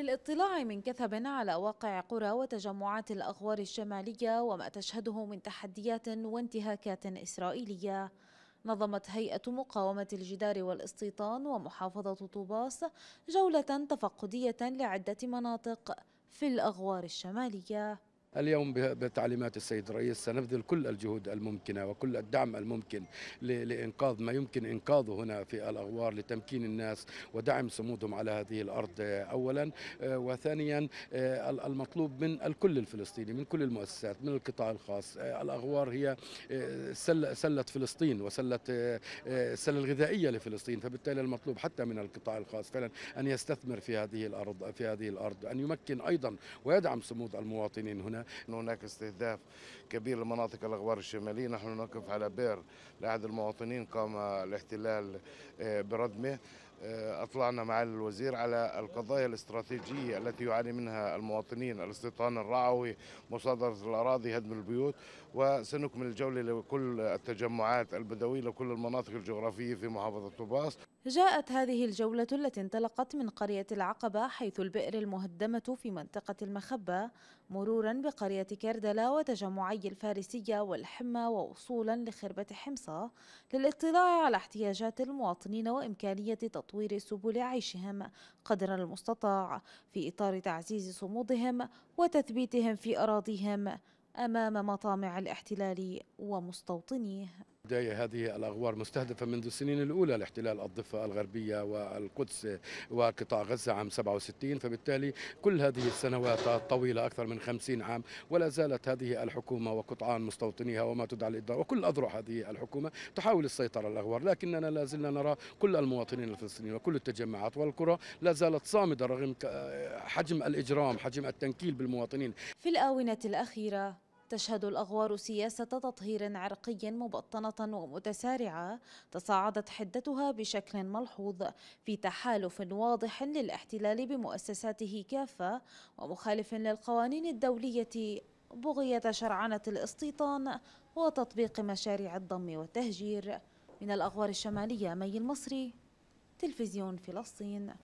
للاطلاع من كثب على واقع قرى وتجمعات الأغوار الشمالية وما تشهده من تحديات وانتهاكات إسرائيلية نظمت هيئة مقاومة الجدار والاستيطان ومحافظة طوباس جولة تفقدية لعدة مناطق في الأغوار الشمالية اليوم بتعليمات السيد الرئيس سنبذل كل الجهود الممكنة وكل الدعم الممكن لإنقاذ ما يمكن إنقاذه هنا في الأغوار لتمكين الناس ودعم صمودهم على هذه الأرض آه، أولا آه، وثانيا آه، المطلوب من الكل الفلسطيني من كل المؤسسات من القطاع الخاص الأغوار هي سلة فلسطين وسلة السلة الغذائية لفلسطين فبالتالي المطلوب حتى من القطاع الخاص فعلا أن يستثمر في هذه الأرض في هذه الأرض أن يمكن أيضا ويدعم صمود المواطنين هنا ان هناك استهداف كبير لمناطق الاغوار الشماليه نحن نقف على بئر لاحد المواطنين قام الاحتلال آه، بردمه آه، أطلعنا مع الوزير على القضايا الاستراتيجية التي يعاني منها المواطنين الاستيطان الرعوي مصادرة الأراضي هدم البيوت وسنكمل الجولة لكل التجمعات البدوية لكل المناطق الجغرافية في محافظة طباس جاءت هذه الجولة التي انطلقت من قرية العقبة حيث البئر المهدمة في منطقة المخبة مرورا بقرية كردلا وتجمعي الفارسية والحمة ووصولا لخربة حمصة للاطلاع على احتياجات المواطنين وإمكانية تطوير تطوير سبل عيشهم قدر المستطاع في إطار تعزيز صمودهم وتثبيتهم في أراضيهم أمام مطامع الاحتلال ومستوطنيه بداية هذه الأغوار مستهدفة منذ السنين الأولى لاحتلال الضفة الغربية والقدس وقطاع غزة عام 67 فبالتالي كل هذه السنوات الطويلة أكثر من 50 عام ولا زالت هذه الحكومة وقطعان مستوطنيها وما تدعى الإدارة وكل أذرع هذه الحكومة تحاول السيطرة على الأغوار لكننا لا زلنا نرى كل المواطنين الفلسطينيين وكل التجمعات والقرى لا زالت صامدة رغم حجم الإجرام حجم التنكيل بالمواطنين في الآونة الأخيرة تشهد الأغوار سياسة تطهير عرقي مبطنة ومتسارعة تصاعدت حدتها بشكل ملحوظ في تحالف واضح للاحتلال بمؤسساته كافة ومخالف للقوانين الدولية بغية شرعنة الاستيطان وتطبيق مشاريع الضم والتهجير من الأغوار الشمالية مي المصري تلفزيون فلسطين